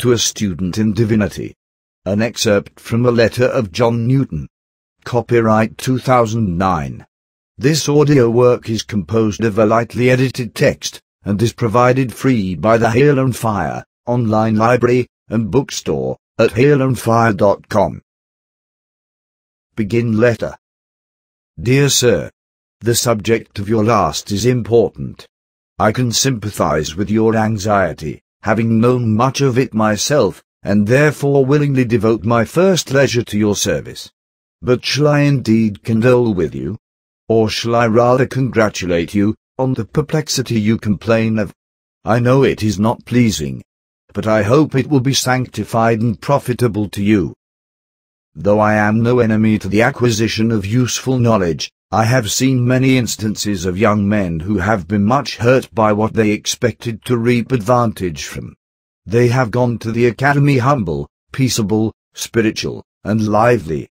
to a student in divinity. An excerpt from a letter of John Newton. Copyright 2009. This audio work is composed of a lightly edited text, and is provided free by the Hail and Fire online library and bookstore at hailandfire.com. Begin letter. Dear Sir, the subject of your last is important. I can sympathize with your anxiety having known much of it myself, and therefore willingly devote my first leisure to your service. But shall I indeed condole with you? Or shall I rather congratulate you, on the perplexity you complain of? I know it is not pleasing, but I hope it will be sanctified and profitable to you. Though I am no enemy to the acquisition of useful knowledge, I have seen many instances of young men who have been much hurt by what they expected to reap advantage from. They have gone to the academy humble, peaceable, spiritual, and lively,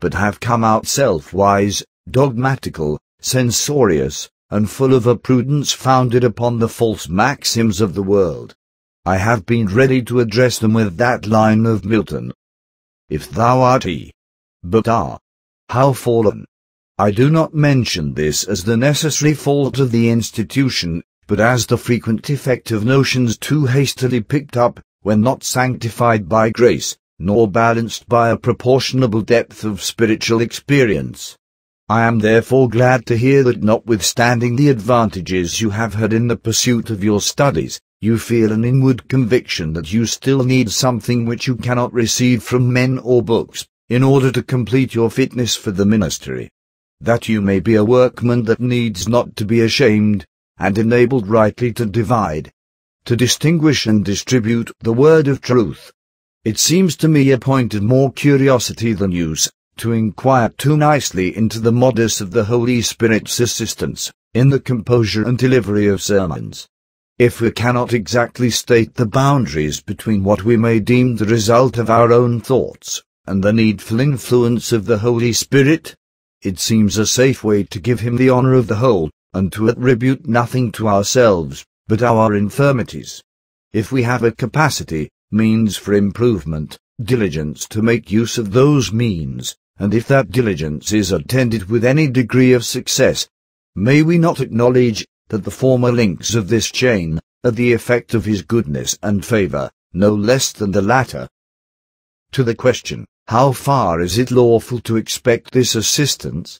but have come out self-wise, dogmatical, censorious, and full of a prudence founded upon the false maxims of the world. I have been ready to address them with that line of Milton. If thou art he, but are, how fallen, I do not mention this as the necessary fault of the institution, but as the frequent effect of notions too hastily picked up, when not sanctified by grace, nor balanced by a proportionable depth of spiritual experience. I am therefore glad to hear that notwithstanding the advantages you have had in the pursuit of your studies, you feel an inward conviction that you still need something which you cannot receive from men or books, in order to complete your fitness for the ministry that you may be a workman that needs not to be ashamed, and enabled rightly to divide, to distinguish and distribute the word of truth. It seems to me appointed more curiosity than use, to inquire too nicely into the modus of the Holy Spirit's assistance, in the composure and delivery of sermons. If we cannot exactly state the boundaries between what we may deem the result of our own thoughts, and the needful influence of the Holy Spirit, it seems a safe way to give him the honor of the whole, and to attribute nothing to ourselves, but our infirmities. If we have a capacity, means for improvement, diligence to make use of those means, and if that diligence is attended with any degree of success, may we not acknowledge that the former links of this chain are the effect of his goodness and favor, no less than the latter? To the question, how far is it lawful to expect this assistance?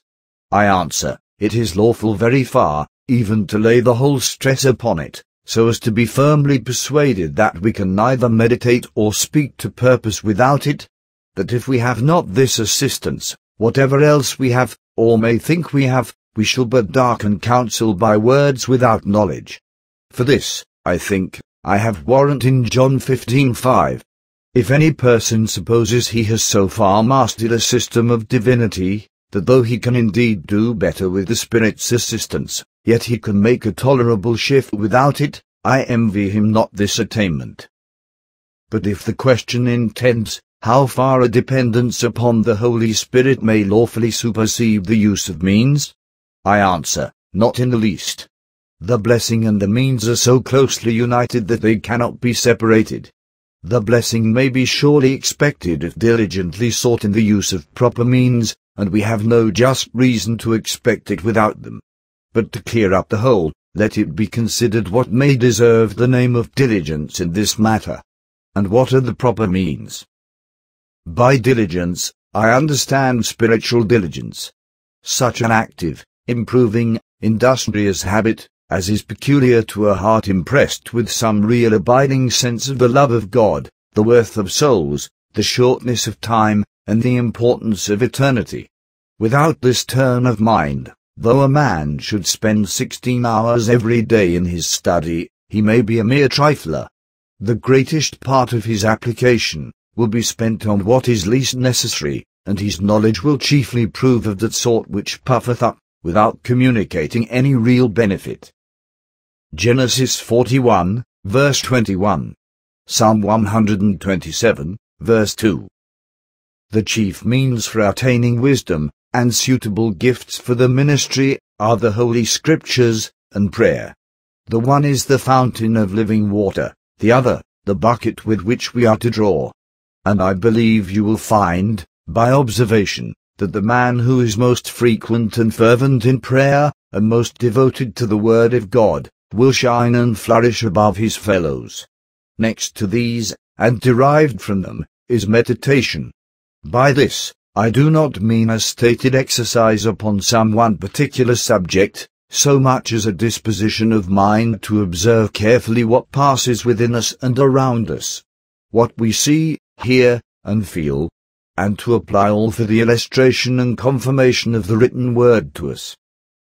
I answer, it is lawful very far, even to lay the whole stress upon it, so as to be firmly persuaded that we can neither meditate or speak to purpose without it, that if we have not this assistance, whatever else we have, or may think we have, we shall but darken counsel by words without knowledge. For this, I think, I have warrant in John 15:5, if any person supposes he has so far mastered a system of divinity, that though he can indeed do better with the Spirit's assistance, yet he can make a tolerable shift without it, I envy him not this attainment. But if the question intends, how far a dependence upon the Holy Spirit may lawfully supersede the use of means? I answer, not in the least. The blessing and the means are so closely united that they cannot be separated. The blessing may be surely expected if diligently sought in the use of proper means, and we have no just reason to expect it without them. But to clear up the whole, let it be considered what may deserve the name of diligence in this matter. And what are the proper means? By diligence, I understand spiritual diligence. Such an active, improving, industrious habit, as is peculiar to a heart impressed with some real abiding sense of the love of God, the worth of souls, the shortness of time, and the importance of eternity. Without this turn of mind, though a man should spend sixteen hours every day in his study, he may be a mere trifler. The greatest part of his application will be spent on what is least necessary, and his knowledge will chiefly prove of that sort which puffeth up, without communicating any real benefit. Genesis 41, verse 21. Psalm 127, verse 2. The chief means for attaining wisdom, and suitable gifts for the ministry, are the Holy Scriptures, and prayer. The one is the fountain of living water, the other, the bucket with which we are to draw. And I believe you will find, by observation, that the man who is most frequent and fervent in prayer, and most devoted to the Word of God, will shine and flourish above his fellows. Next to these, and derived from them, is meditation. By this, I do not mean a stated exercise upon some one particular subject, so much as a disposition of mind to observe carefully what passes within us and around us, what we see, hear, and feel, and to apply all for the illustration and confirmation of the written word to us.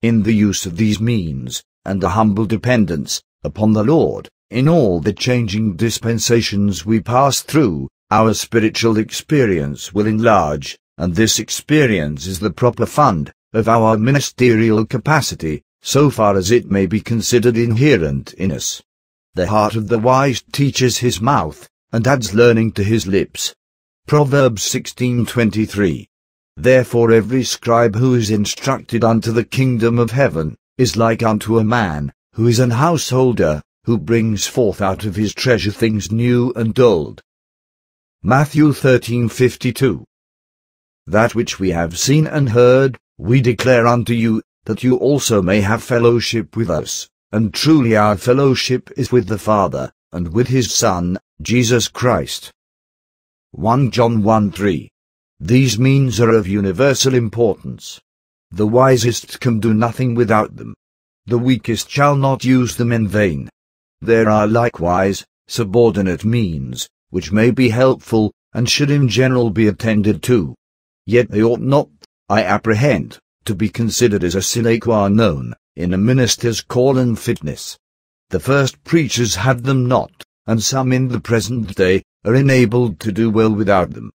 In the use of these means, and a humble dependence upon the Lord in all the changing dispensations we pass through, our spiritual experience will enlarge, and this experience is the proper fund of our ministerial capacity, so far as it may be considered inherent in us. The heart of the wise teaches his mouth, and adds learning to his lips. Proverbs 16:23. Therefore every scribe who is instructed unto the kingdom of heaven, is like unto a man, who is an householder, who brings forth out of his treasure things new and old. Matthew 13:52 That which we have seen and heard, we declare unto you, that you also may have fellowship with us, and truly our fellowship is with the Father, and with his Son, Jesus Christ. 1 John 1:3 These means are of universal importance. The wisest can do nothing without them. The weakest shall not use them in vain. There are likewise, subordinate means, which may be helpful, and should in general be attended to. Yet they ought not, I apprehend, to be considered as a sine qua non, in a minister's call and fitness. The first preachers had them not, and some in the present day, are enabled to do well without them.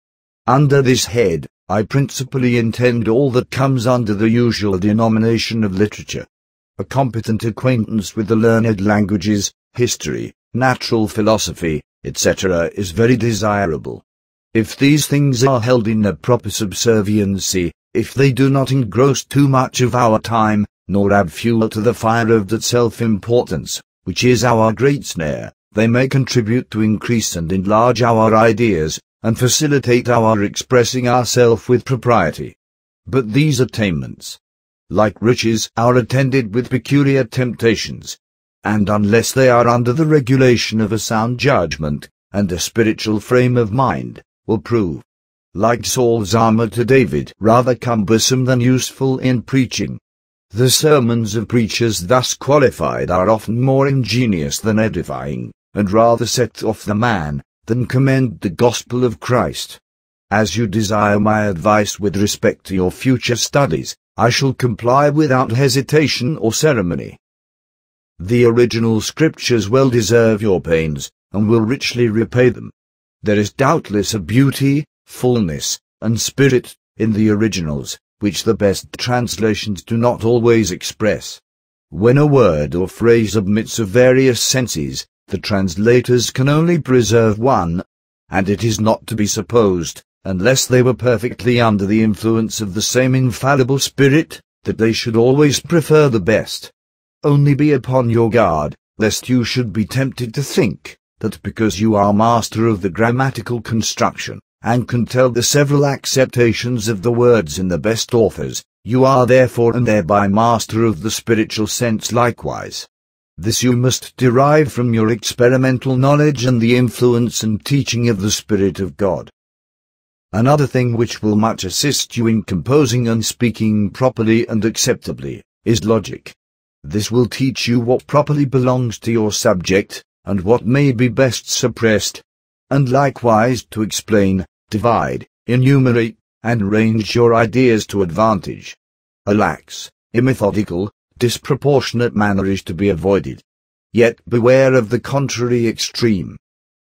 Under this head, I principally intend all that comes under the usual denomination of literature. A competent acquaintance with the learned languages, history, natural philosophy, etc. is very desirable. If these things are held in a proper subserviency, if they do not engross too much of our time, nor add fuel to the fire of that self-importance, which is our great snare, they may contribute to increase and enlarge our ideas, and facilitate our expressing ourselves with propriety. But these attainments, like riches, are attended with peculiar temptations, and unless they are under the regulation of a sound judgment and a spiritual frame of mind, will prove, like Saul's armor to David, rather cumbersome than useful in preaching. The sermons of preachers thus qualified are often more ingenious than edifying, and rather set off the man, then commend the gospel of Christ. As you desire my advice with respect to your future studies, I shall comply without hesitation or ceremony. The original scriptures well deserve your pains, and will richly repay them. There is doubtless a beauty, fullness, and spirit, in the originals, which the best translations do not always express. When a word or phrase admits of various senses, the translators can only preserve one, and it is not to be supposed, unless they were perfectly under the influence of the same infallible spirit, that they should always prefer the best. Only be upon your guard, lest you should be tempted to think, that because you are master of the grammatical construction, and can tell the several acceptations of the words in the best authors, you are therefore and thereby master of the spiritual sense likewise. This you must derive from your experimental knowledge and the influence and teaching of the Spirit of God. Another thing which will much assist you in composing and speaking properly and acceptably, is logic. This will teach you what properly belongs to your subject, and what may be best suppressed. And likewise to explain, divide, enumerate, and range your ideas to advantage. Alax, immethodical, disproportionate manner is to be avoided. Yet beware of the contrary extreme.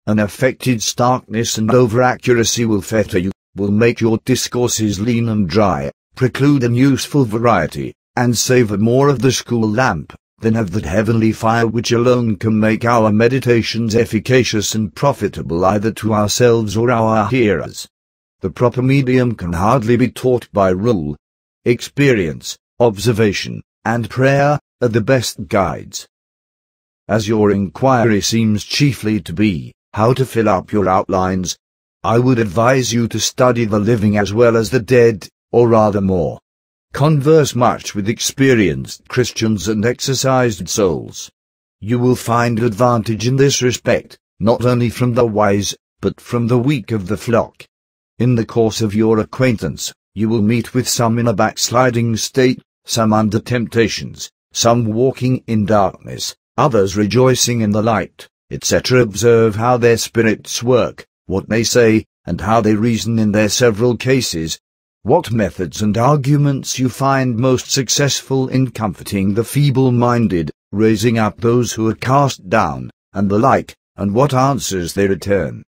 An affected starkness and overaccuracy will fetter you, will make your discourses lean and dry, preclude an useful variety, and savor more of the school lamp, than of that heavenly fire which alone can make our meditations efficacious and profitable either to ourselves or our hearers. The proper medium can hardly be taught by rule, experience, observation, and prayer are the best guides. As your inquiry seems chiefly to be how to fill up your outlines, I would advise you to study the living as well as the dead, or rather more. Converse much with experienced Christians and exercised souls. You will find advantage in this respect, not only from the wise, but from the weak of the flock. In the course of your acquaintance, you will meet with some in a backsliding state, some under temptations, some walking in darkness, others rejoicing in the light, etc. Observe how their spirits work, what they say, and how they reason in their several cases, what methods and arguments you find most successful in comforting the feeble-minded, raising up those who are cast down, and the like, and what answers they return.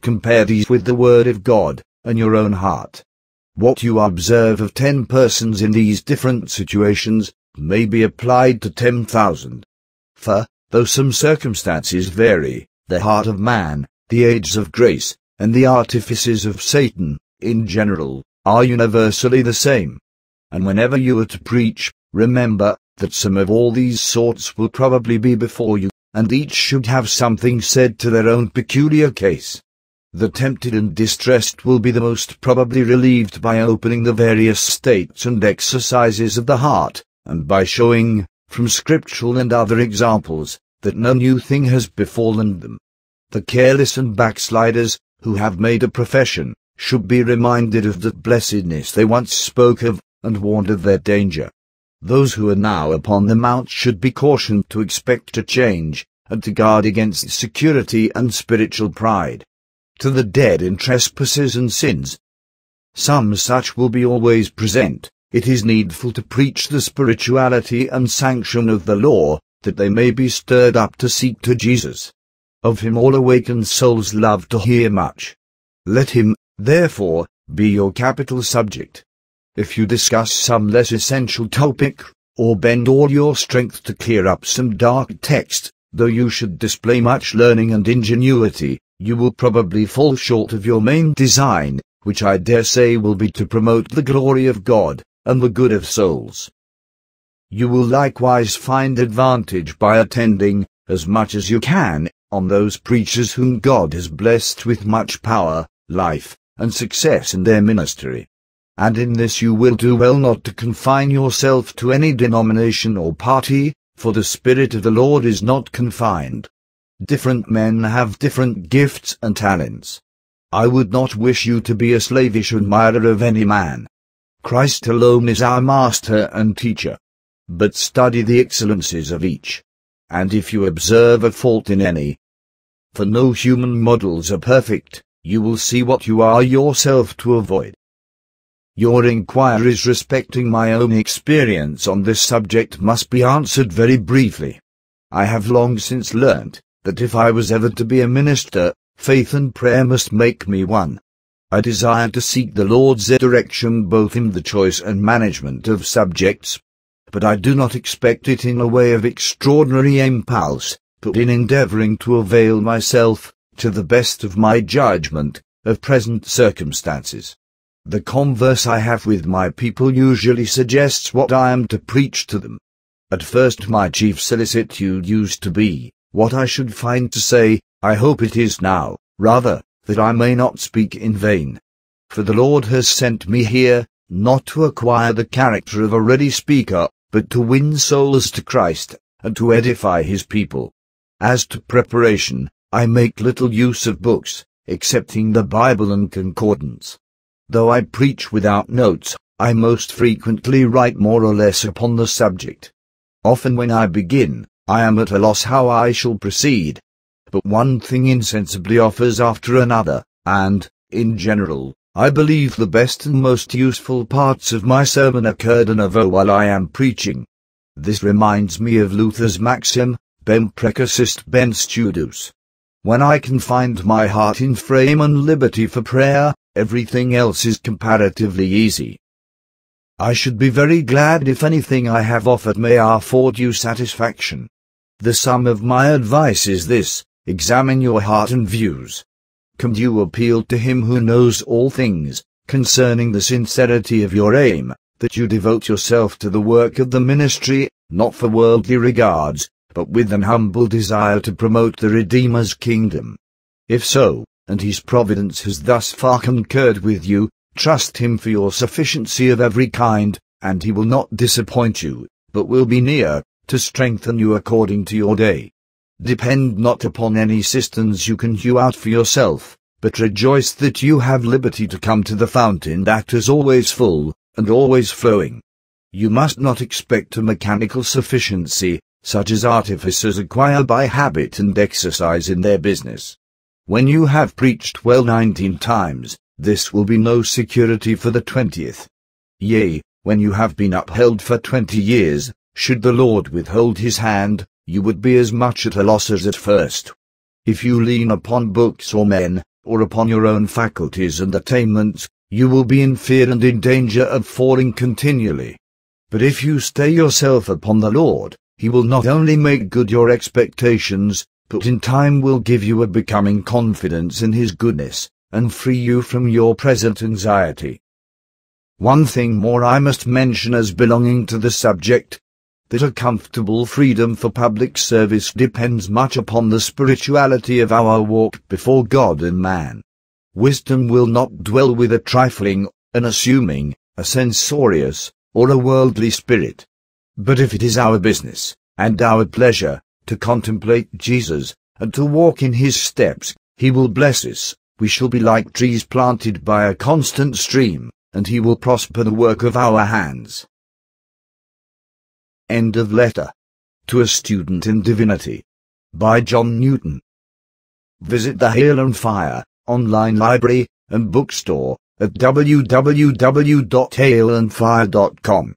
Compare these with the Word of God, and your own heart. What you observe of 10 persons in these different situations may be applied to 10,000. For, though some circumstances vary, the heart of man, the aids of grace, and the artifices of Satan, in general, are universally the same. And whenever you are to preach, remember, that some of all these sorts will probably be before you, and each should have something said to their own peculiar case. The tempted and distressed will be the most probably relieved by opening the various states and exercises of the heart, and by showing, from scriptural and other examples, that no new thing has befallen them. The careless and backsliders, who have made a profession, should be reminded of the blessedness they once spoke of, and warned of their danger. Those who are now upon the mount should be cautioned to expect a change, and to guard against security and spiritual pride to the dead in trespasses and sins. Some such will be always present. It is needful to preach the spirituality and sanction of the law, that they may be stirred up to seek to Jesus. Of him all awakened souls love to hear much. Let him, therefore, be your capital subject. If you discuss some less essential topic, or bend all your strength to clear up some dark text, though you should display much learning and ingenuity, you will probably fall short of your main design, which I dare say will be to promote the glory of God, and the good of souls. You will likewise find advantage by attending, as much as you can, on those preachers whom God has blessed with much power, life, and success in their ministry. And in this you will do well not to confine yourself to any denomination or party, for the Spirit of the Lord is not confined. Different men have different gifts and talents. I would not wish you to be a slavish admirer of any man. Christ alone is our master and teacher. But study the excellences of each. And if you observe a fault in any, for no human models are perfect, you will see what you are yourself to avoid. Your inquiries respecting my own experience on this subject must be answered very briefly. I have long since learnt, that if I was ever to be a minister, faith and prayer must make me one. I desire to seek the Lord's direction both in the choice and management of subjects, but I do not expect it in a way of extraordinary impulse, but in endeavouring to avail myself, to the best of my judgment, of present circumstances. The converse I have with my people usually suggests what I am to preach to them. At first my chief solicitude used to be, what I should find to say, I hope it is now, rather, that I may not speak in vain. For the Lord has sent me here, not to acquire the character of a ready speaker, but to win souls to Christ, and to edify his people. As to preparation, I make little use of books, excepting the Bible and concordance. Though I preach without notes, I most frequently write more or less upon the subject. Often when I begin, I am at a loss how I shall proceed. But one thing insensibly offers after another, and, in general, I believe the best and most useful parts of my sermon occurred in Ovo while I am preaching. This reminds me of Luther's maxim, Bem precusist ben studus. When I can find my heart in frame and liberty for prayer, everything else is comparatively easy. I should be very glad if anything I have offered may afford you satisfaction. The sum of my advice is this, examine your heart and views. Can you appeal to him who knows all things, concerning the sincerity of your aim, that you devote yourself to the work of the ministry, not for worldly regards, but with an humble desire to promote the Redeemer's kingdom. If so, and his providence has thus far concurred with you, trust him for your sufficiency of every kind, and he will not disappoint you, but will be near, to strengthen you according to your day. Depend not upon any cisterns you can hew out for yourself, but rejoice that you have liberty to come to the fountain that is always full, and always flowing. You must not expect a mechanical sufficiency, such as artificers acquire by habit and exercise in their business. When you have preached well nineteen times, this will be no security for the twentieth. Yea, when you have been upheld for twenty years, should the Lord withhold his hand, you would be as much at a loss as at first. If you lean upon books or men, or upon your own faculties and attainments, you will be in fear and in danger of falling continually. But if you stay yourself upon the Lord, he will not only make good your expectations, but in time will give you a becoming confidence in his goodness, and free you from your present anxiety. One thing more I must mention as belonging to the subject, that a comfortable freedom for public service depends much upon the spirituality of our walk before God and man. Wisdom will not dwell with a trifling, an assuming, a censorious, or a worldly spirit. But if it is our business, and our pleasure, to contemplate Jesus, and to walk in his steps, he will bless us, we shall be like trees planted by a constant stream, and he will prosper the work of our hands. End of letter. To a Student in Divinity. By John Newton. Visit the Hail and Fire online library and bookstore at www.hailandfire.com.